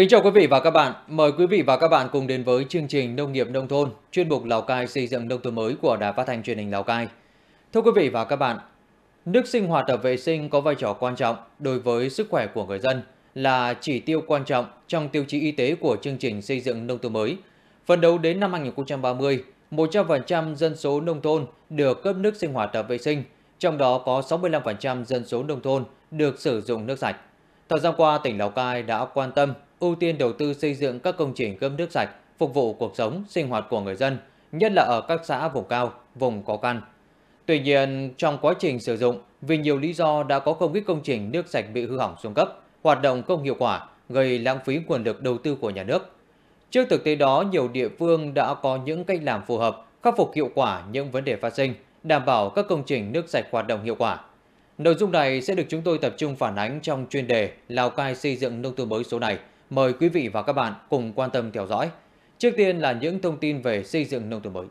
Kính chào quý vị và các bạn. Mời quý vị và các bạn cùng đến với chương trình Nông nghiệp Nông thôn, chuyên mục Lào Cai xây dựng nông thôn mới của Đài Phát thanh truyền hình Lào Cai. Thưa quý vị và các bạn, nước sinh hoạt hợp vệ sinh có vai trò quan trọng đối với sức khỏe của người dân là chỉ tiêu quan trọng trong tiêu chí y tế của chương trình xây dựng nông thôn mới. Phần đấu đến năm 2030, 100% dân số nông thôn được cấp nước sinh hoạt hợp vệ sinh, trong đó có 65% dân số nông thôn được sử dụng nước sạch. Thời gian qua, tỉnh Lào Cai đã quan tâm ưu tiên đầu tư xây dựng các công trình cơm nước sạch, phục vụ cuộc sống, sinh hoạt của người dân, nhất là ở các xã vùng cao, vùng khó khăn. Tuy nhiên, trong quá trình sử dụng, vì nhiều lý do đã có không ít công trình nước sạch bị hư hỏng xuống cấp, hoạt động không hiệu quả, gây lãng phí nguồn lực đầu tư của nhà nước. Trước thực tế đó, nhiều địa phương đã có những cách làm phù hợp, khắc phục hiệu quả những vấn đề phát sinh, đảm bảo các công trình nước sạch hoạt động hiệu quả. Nội dung này sẽ được chúng tôi tập trung phản ánh trong chuyên đề Lào Cai xây dựng nông thôn mới số này – mời quý vị và các bạn cùng quan tâm theo dõi. Trước tiên là những thông tin về xây dựng nông thôn mới.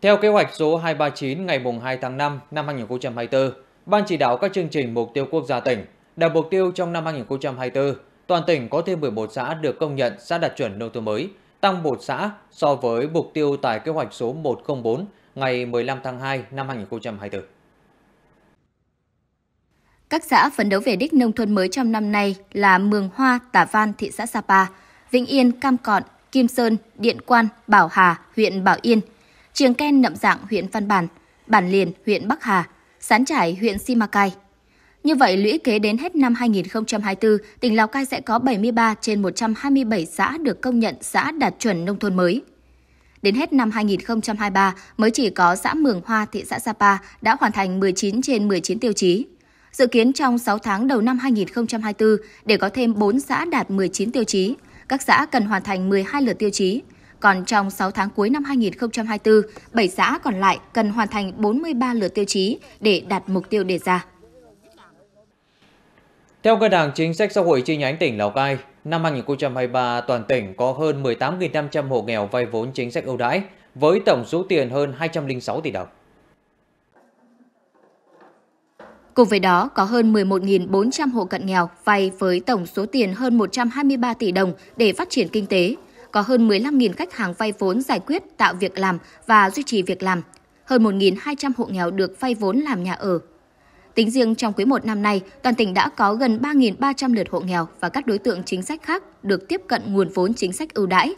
Theo kế hoạch số 239 ngày 2 tháng 5 năm 2024, Ban chỉ đạo các chương trình mục tiêu quốc gia tỉnh đạt mục tiêu trong năm 2024, toàn tỉnh có thêm 11 xã được công nhận xã đạt chuẩn nông thôn mới, tăng 1 xã so với mục tiêu tại kế hoạch số 104 ngày 15 tháng 2 năm 2024. Các xã phấn đấu về đích nông thôn mới trong năm nay là Mường Hoa, Tả Văn, thị xã Sapa, Vĩnh Yên, Cam Cọn, Kim Sơn, Điện Quan, Bảo Hà, huyện Bảo Yên, Trường Ken, Nậm Dạng, huyện Văn Bản, Bản Liền, huyện Bắc Hà, Sán Trải, huyện Simacai. Như vậy, lũy kế đến hết năm 2024, tỉnh Lào Cai sẽ có 73 trên 127 xã được công nhận xã đạt chuẩn nông thôn mới. Đến hết năm 2023 mới chỉ có xã Mường Hoa, thị xã Sapa đã hoàn thành 19 trên 19 tiêu chí. Dự kiến trong 6 tháng đầu năm 2024 để có thêm 4 xã đạt 19 tiêu chí, các xã cần hoàn thành 12 lượt tiêu chí. Còn trong 6 tháng cuối năm 2024, 7 xã còn lại cần hoàn thành 43 lượt tiêu chí để đạt mục tiêu đề ra. Theo Ngân hàng Chính sách Xã hội chi nhánh tỉnh Lào Cai, Năm 2023, toàn tỉnh có hơn 18.500 hộ nghèo vay vốn chính sách ưu đãi với tổng số tiền hơn 206 tỷ đồng. Cùng với đó, có hơn 11.400 hộ cận nghèo vay với tổng số tiền hơn 123 tỷ đồng để phát triển kinh tế. Có hơn 15.000 khách hàng vay vốn giải quyết tạo việc làm và duy trì việc làm. Hơn 1.200 hộ nghèo được vay vốn làm nhà ở, Tính riêng trong quý 1 năm nay, toàn tỉnh đã có gần 3.300 lượt hộ nghèo và các đối tượng chính sách khác được tiếp cận nguồn vốn chính sách ưu đãi.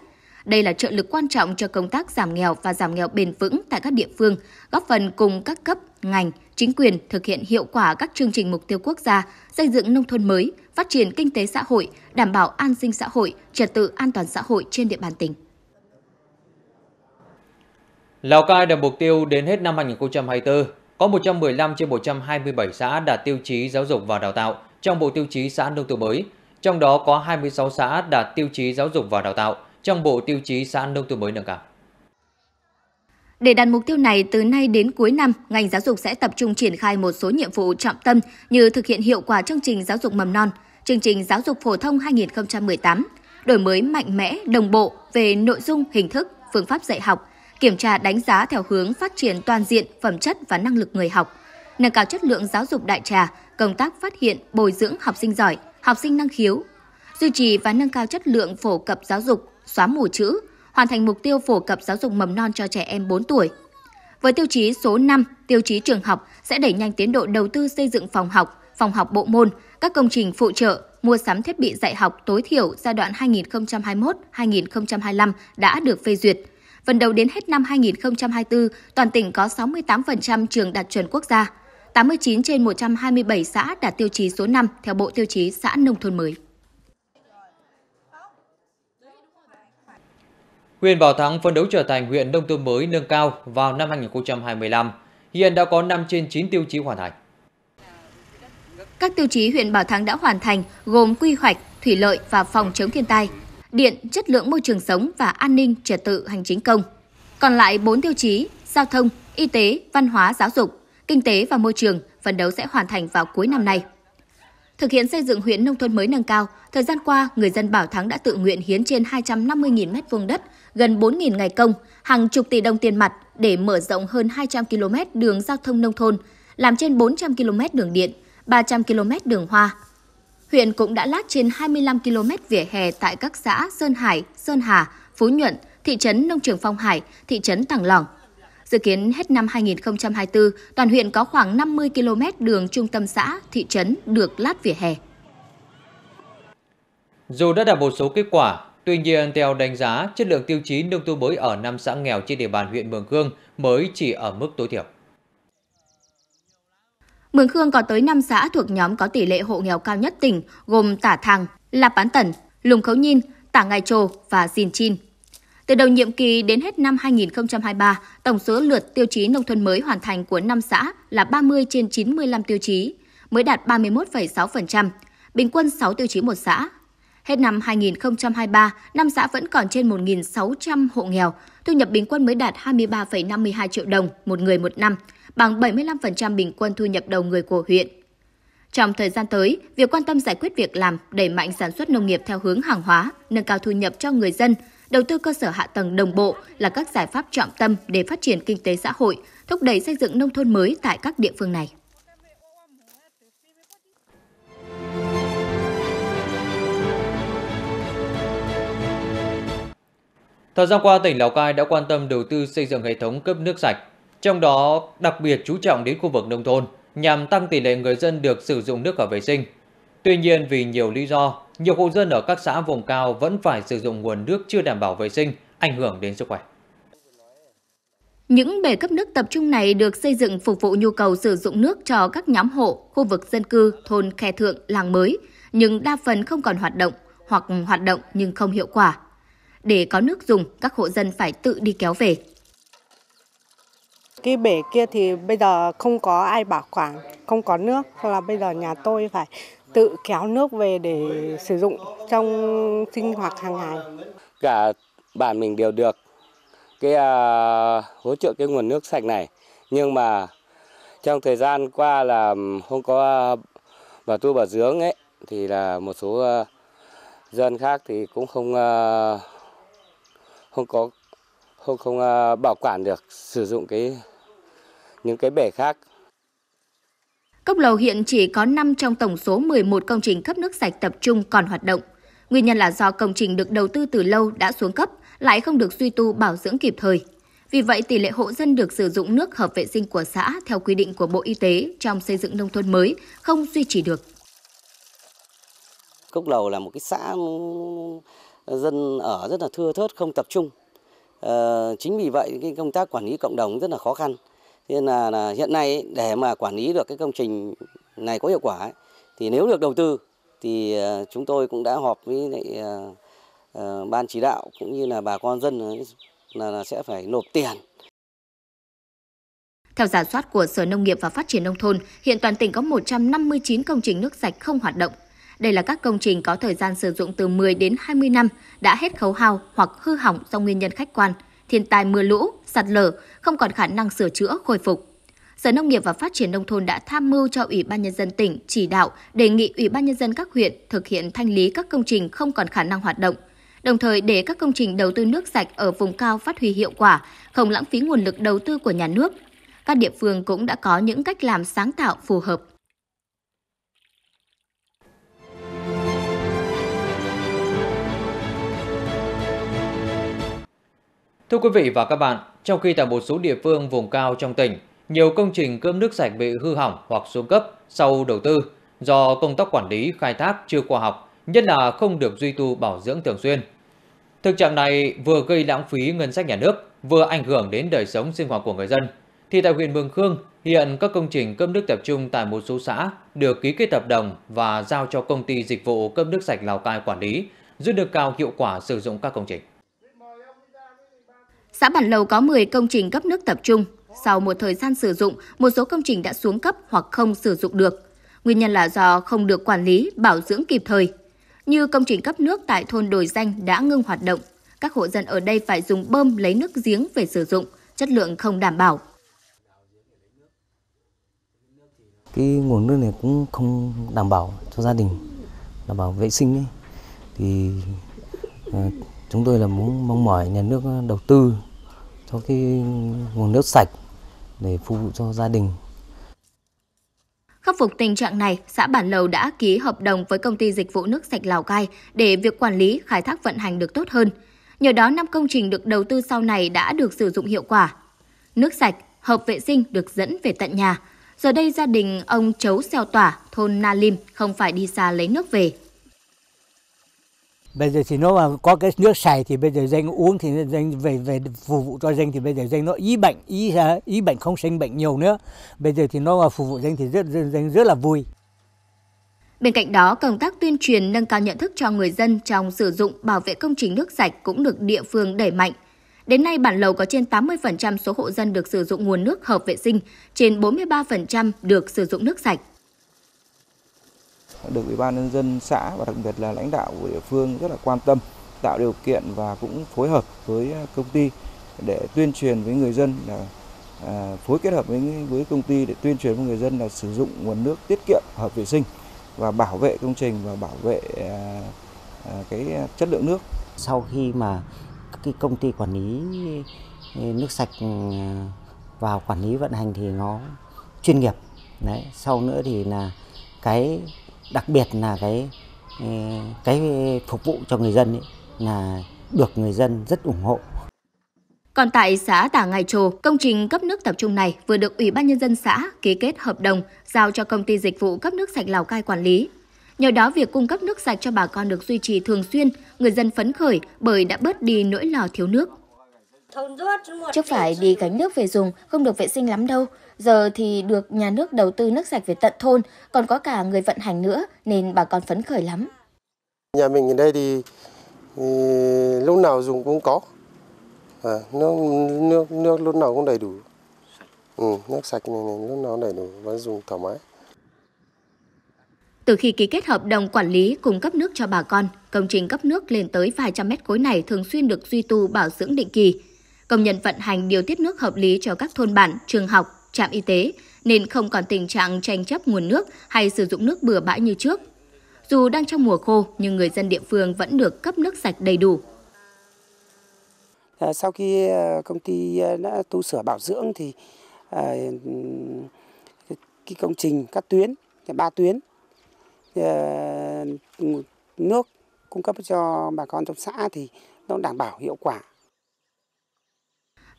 Đây là trợ lực quan trọng cho công tác giảm nghèo và giảm nghèo bền vững tại các địa phương, góp phần cùng các cấp, ngành, chính quyền thực hiện hiệu quả các chương trình mục tiêu quốc gia, xây dựng nông thôn mới, phát triển kinh tế xã hội, đảm bảo an sinh xã hội, trật tự an toàn xã hội trên địa bàn tỉnh. Lào Cai đặt mục tiêu đến hết năm 2024 có 115 trên 127 xã đạt tiêu chí giáo dục và đào tạo trong bộ tiêu chí xã nông thôn mới, trong đó có 26 xã đạt tiêu chí giáo dục và đào tạo trong bộ tiêu chí xã nông thôn mới nâng cao. Để đạt mục tiêu này, từ nay đến cuối năm, ngành giáo dục sẽ tập trung triển khai một số nhiệm vụ trọng tâm như thực hiện hiệu quả chương trình giáo dục mầm non, chương trình giáo dục phổ thông 2018, đổi mới mạnh mẽ, đồng bộ về nội dung, hình thức, phương pháp dạy học, kiểm tra đánh giá theo hướng phát triển toàn diện phẩm chất và năng lực người học, nâng cao chất lượng giáo dục đại trà, công tác phát hiện, bồi dưỡng học sinh giỏi, học sinh năng khiếu, duy trì và nâng cao chất lượng phổ cập giáo dục, xóa mù chữ, hoàn thành mục tiêu phổ cập giáo dục mầm non cho trẻ em 4 tuổi. Với tiêu chí số 5, tiêu chí trường học sẽ đẩy nhanh tiến độ đầu tư xây dựng phòng học, phòng học bộ môn, các công trình phụ trợ, mua sắm thiết bị dạy học tối thiểu giai đoạn 2021-2025 đã được phê duyệt – Phần đầu đến hết năm 2024, toàn tỉnh có 68% trường đạt chuẩn quốc gia, 89 trên 127 xã đạt tiêu chí số 5 theo Bộ Tiêu chí xã nông thôn mới. Huyện Bảo Thắng phấn đấu trở thành huyện nông thôn mới nâng cao vào năm 2025. Hiện đã có 5 trên 9 tiêu chí hoàn thành. Các tiêu chí huyện Bảo Thắng đã hoàn thành gồm quy hoạch, thủy lợi và phòng chống thiên tai – điện, chất lượng môi trường sống và an ninh trật tự hành chính công. Còn lại 4 tiêu chí giao thông, y tế, văn hóa, giáo dục, kinh tế và môi trường phấn đấu sẽ hoàn thành vào cuối năm nay. Thực hiện xây dựng huyện nông thôn mới nâng cao, thời gian qua, người dân Bảo Thắng đã tự nguyện hiến trên 250.000 m2 đất, gần 4.000 ngày công, hàng chục tỷ đồng tiền mặt để mở rộng hơn 200 km đường giao thông nông thôn, làm trên 400 km đường điện, 300 km đường hoa, Huyện cũng đã lát trên 25 km vỉa hè tại các xã Sơn Hải, Sơn Hà, Phú Nhuận, thị trấn Nông Trường Phong Hải, thị trấn Tàng Lỏng. Dự kiến hết năm 2024, toàn huyện có khoảng 50 km đường trung tâm xã, thị trấn được lát vỉa hè. Dù đã đạt một số kết quả, tuy nhiên theo đánh giá, chất lượng tiêu chí nông thôn mới ở năm xã nghèo trên địa bàn huyện Mường Khương mới chỉ ở mức tối thiểu. Mường Khương có tới 5 xã thuộc nhóm có tỷ lệ hộ nghèo cao nhất tỉnh, gồm Tả Thàng, Lạp Bán Tẩn, Lùng Khấu Nhin, Tả Ngài Trồ và Dìn Chin. Từ đầu nhiệm kỳ đến hết năm 2023, tổng số lượt tiêu chí nông thôn mới hoàn thành của 5 xã là 30 trên 95 tiêu chí, mới đạt 31,6%, bình quân 6 tiêu chí một xã, Hết năm 2023, năm xã vẫn còn trên 1.600 hộ nghèo, thu nhập bình quân mới đạt 23,52 triệu đồng một người một năm, bằng 75% bình quân thu nhập đầu người của huyện. Trong thời gian tới, việc quan tâm giải quyết việc làm, đẩy mạnh sản xuất nông nghiệp theo hướng hàng hóa, nâng cao thu nhập cho người dân, đầu tư cơ sở hạ tầng đồng bộ là các giải pháp trọng tâm để phát triển kinh tế xã hội, thúc đẩy xây dựng nông thôn mới tại các địa phương này. Thời gian qua, tỉnh Lào Cai đã quan tâm đầu tư xây dựng hệ thống cấp nước sạch, trong đó đặc biệt chú trọng đến khu vực nông thôn nhằm tăng tỷ lệ người dân được sử dụng nước hợp vệ sinh. Tuy nhiên, vì nhiều lý do, nhiều hộ dân ở các xã vùng cao vẫn phải sử dụng nguồn nước chưa đảm bảo vệ sinh, ảnh hưởng đến sức khỏe. Những bể cấp nước tập trung này được xây dựng phục vụ nhu cầu sử dụng nước cho các nhóm hộ, khu vực dân cư, thôn khe thượng, làng mới, nhưng đa phần không còn hoạt động hoặc hoạt động nhưng không hiệu quả. Để có nước dùng, các hộ dân phải tự đi kéo về. Cái bể kia thì bây giờ không có ai bảo quản, không có nước. Là bây giờ nhà tôi phải tự kéo nước về để sử dụng trong sinh hoạt hàng ngày. Cả bản mình đều được cái uh, hỗ trợ cái nguồn nước sạch này nhưng mà trong thời gian qua là không có bà tu bà dưỡng ấy thì là một số à, dân khác thì cũng không à, không có không không à, bảo quản được sử dụng cái những cái bể khác. Cốc lầu hiện chỉ có 5 trong tổng số 11 công trình cấp nước sạch tập trung còn hoạt động. Nguyên nhân là do công trình được đầu tư từ lâu đã xuống cấp, lại không được suy tu bảo dưỡng kịp thời. Vì vậy, tỷ lệ hộ dân được sử dụng nước hợp vệ sinh của xã theo quy định của Bộ Y tế trong xây dựng nông thôn mới không duy trì được. Cốc Lầu là một cái xã dân ở rất là thưa thớt không tập trung ờ, chính vì vậy cái công tác quản lý cộng đồng rất là khó khăn nên là hiện nay để mà quản lý được cái công trình này có hiệu quả thì nếu được đầu tư thì ờ, chúng tôi cũng đã họp với lại ờ, ban chỉ đạo cũng như là bà con dân là sẽ phải nộp tiền theo giả soát của Sở Nông nghiệp và Phát triển Nông thôn, hiện toàn tỉnh có 159 công trình nước sạch không hoạt động, đây là các công trình có thời gian sử dụng từ 10 đến 20 năm, đã hết khấu hao hoặc hư hỏng do nguyên nhân khách quan, thiên tai mưa lũ, sạt lở, không còn khả năng sửa chữa, khôi phục. Sở Nông nghiệp và Phát triển Nông thôn đã tham mưu cho Ủy ban Nhân dân tỉnh chỉ đạo đề nghị Ủy ban Nhân dân các huyện thực hiện thanh lý các công trình không còn khả năng hoạt động, đồng thời để các công trình đầu tư nước sạch ở vùng cao phát huy hiệu quả, không lãng phí nguồn lực đầu tư của nhà nước. Các địa phương cũng đã có những cách làm sáng tạo phù hợp Thưa quý vị và các bạn, trong khi tại một số địa phương vùng cao trong tỉnh, nhiều công trình cơm nước sạch bị hư hỏng hoặc xuống cấp sau đầu tư do công tác quản lý khai thác chưa khoa học, nhất là không được duy tu bảo dưỡng thường xuyên. Thực trạng này vừa gây lãng phí ngân sách nhà nước, vừa ảnh hưởng đến đời sống sinh hoạt của người dân. Thì tại huyện Mường Khương, hiện các công trình cấp nước tập trung tại một số xã được ký kết hợp đồng và giao cho công ty dịch vụ cấp nước sạch Lào Cai quản lý, giúp được cao hiệu quả sử dụng các công trình. Xã Bản Lầu có 10 công trình cấp nước tập trung. Sau một thời gian sử dụng, một số công trình đã xuống cấp hoặc không sử dụng được. Nguyên nhân là do không được quản lý, bảo dưỡng kịp thời. Như công trình cấp nước tại thôn Đồi Danh đã ngưng hoạt động. Các hộ dân ở đây phải dùng bơm lấy nước giếng về sử dụng, chất lượng không đảm bảo. Cái nguồn nước này cũng không đảm bảo cho gia đình, đảm bảo vệ sinh ấy. Thì ờ, chúng tôi là muốn mong mỏi nhà nước đầu tư cho cái nguồn nước sạch để phục vụ cho gia đình. Khắc phục tình trạng này, xã Bản Lầu đã ký hợp đồng với công ty dịch vụ nước sạch Lào Cai để việc quản lý, khai thác vận hành được tốt hơn. Nhờ đó, năm công trình được đầu tư sau này đã được sử dụng hiệu quả. Nước sạch, hợp vệ sinh được dẫn về tận nhà. Giờ đây gia đình ông Chấu Xeo Tỏa, thôn Na Lim không phải đi xa lấy nước về bây giờ thì nó mà có cái nước sạch thì bây giờ danh uống thì danh về về phục vụ cho danh thì bây giờ danh nó ý bệnh ý à, ý bệnh không sinh bệnh nhiều nữa bây giờ thì nó mà phục vụ danh thì rất danh rất là vui Bên cạnh đó, công tác tuyên truyền nâng cao nhận thức cho người dân trong sử dụng bảo vệ công trình nước sạch cũng được địa phương đẩy mạnh. Đến nay, bản lầu có trên 80% số hộ dân được sử dụng nguồn nước hợp vệ sinh, trên 43% được sử dụng nước sạch được ủy ban nhân dân xã và đặc biệt là lãnh đạo của địa phương rất là quan tâm tạo điều kiện và cũng phối hợp với à, công ty để tuyên truyền với người dân là à, phối kết hợp với với công ty để tuyên truyền với người dân là sử dụng nguồn nước tiết kiệm hợp vệ sinh và bảo vệ công trình và bảo vệ à, cái chất lượng nước sau khi mà cái công ty quản lý nước sạch ừ, vào quản lý vận hành thì nó chuyên nghiệp đấy sau nữa thì là cái đặc biệt là cái ừ, cái phục vụ cho người dân ấy là được người dân rất ủng hộ. Còn tại xã Tả Ngài Trồ, công trình cấp nước tập trung này vừa được Ủy ban Nhân dân xã ký kết hợp đồng giao cho công ty dịch vụ cấp nước sạch Lào Cai quản lý. Nhờ đó việc cung cấp nước sạch cho bà con được duy trì thường xuyên, người dân phấn khởi bởi đã bớt đi nỗi lo thiếu nước. Trước phải đi gánh nước về dùng, không được vệ sinh lắm đâu. Giờ thì được nhà nước đầu tư nước sạch về tận thôn, còn có cả người vận hành nữa, nên bà con phấn khởi lắm. Nhà mình ở đây thì, thì lúc nào dùng cũng có. À, nước, nước, nước lúc nào cũng đầy đủ. Ừ, nước sạch này, này lúc nào đầy đủ và dùng thoải mái. Từ khi ký kết hợp đồng quản lý cung cấp nước cho bà con, công trình cấp nước lên tới vài trăm mét khối này thường xuyên được duy tu bảo dưỡng định kỳ công nhân vận hành điều tiết nước hợp lý cho các thôn bản, trường học, trạm y tế, nên không còn tình trạng tranh chấp nguồn nước hay sử dụng nước bừa bãi như trước. Dù đang trong mùa khô, nhưng người dân địa phương vẫn được cấp nước sạch đầy đủ. À, sau khi à, công ty à, đã tu sửa bảo dưỡng thì cái công trình các tuyến, ba tuyến, nước cung cấp cho bà con trong xã thì nó đảm bảo hiệu quả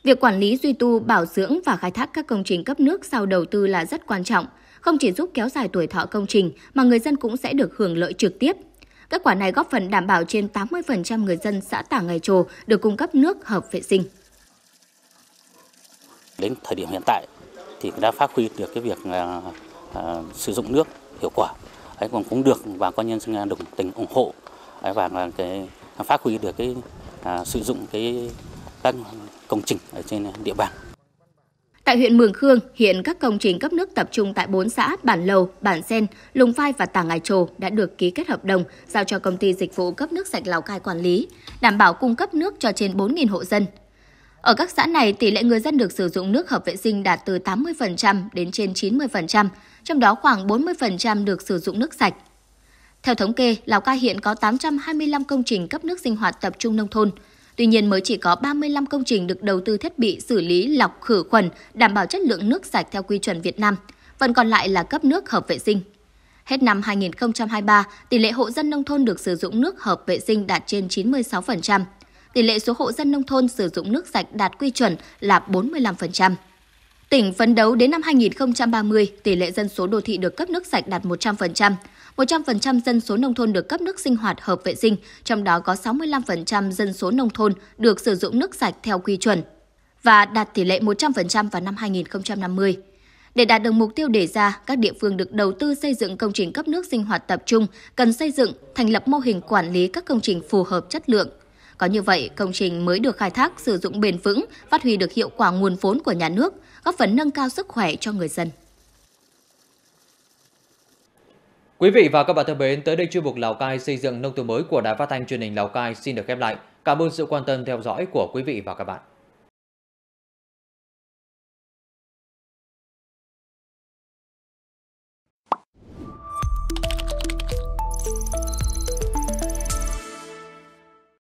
Việc quản lý duy tu, bảo dưỡng và khai thác các công trình cấp nước sau đầu tư là rất quan trọng, không chỉ giúp kéo dài tuổi thọ công trình mà người dân cũng sẽ được hưởng lợi trực tiếp. Kết quả này góp phần đảm bảo trên 80% người dân xã Tả Ngài Trồ được cung cấp nước hợp vệ sinh. Đến thời điểm hiện tại thì đã phát huy được cái việc à, sử dụng nước hiệu quả. Ấy còn cũng được bà con nhân dân đồng tình ủng hộ ấy và cái phát huy được cái à, sử dụng cái các công trình ở trên địa bàn. Tại huyện Mường Khương, hiện các công trình cấp nước tập trung tại 4 xã Bản Lầu, Bản Sen, Lùng Phai và Tà Ngài Trồ đã được ký kết hợp đồng giao cho công ty dịch vụ cấp nước sạch Lào Cai quản lý, đảm bảo cung cấp nước cho trên 4.000 hộ dân. Ở các xã này, tỷ lệ người dân được sử dụng nước hợp vệ sinh đạt từ 80% đến trên 90%, trong đó khoảng 40% được sử dụng nước sạch. Theo thống kê, Lào Cai hiện có 825 công trình cấp nước sinh hoạt tập trung nông thôn, Tuy nhiên mới chỉ có 35 công trình được đầu tư thiết bị xử lý lọc khử khuẩn, đảm bảo chất lượng nước sạch theo quy chuẩn Việt Nam. Phần còn lại là cấp nước hợp vệ sinh. Hết năm 2023, tỷ lệ hộ dân nông thôn được sử dụng nước hợp vệ sinh đạt trên 96%. Tỷ lệ số hộ dân nông thôn sử dụng nước sạch đạt quy chuẩn là 45%. Tỉnh phấn đấu đến năm 2030, tỷ lệ dân số đô thị được cấp nước sạch đạt 100%, 100% dân số nông thôn được cấp nước sinh hoạt hợp vệ sinh, trong đó có 65% dân số nông thôn được sử dụng nước sạch theo quy chuẩn và đạt tỷ lệ 100% vào năm 2050. Để đạt được mục tiêu đề ra, các địa phương được đầu tư xây dựng công trình cấp nước sinh hoạt tập trung cần xây dựng, thành lập mô hình quản lý các công trình phù hợp chất lượng. Có như vậy, công trình mới được khai thác sử dụng bền vững, phát huy được hiệu quả nguồn vốn của nhà nước, góp phần nâng cao sức khỏe cho người dân. Quý vị và các bạn thân mến, tới đây chuyên mục Lào Cai xây dựng nông thôn mới của Đài Phát thanh truyền hình Lào Cai xin được khép lại. Cảm ơn sự quan tâm theo dõi của quý vị và các bạn.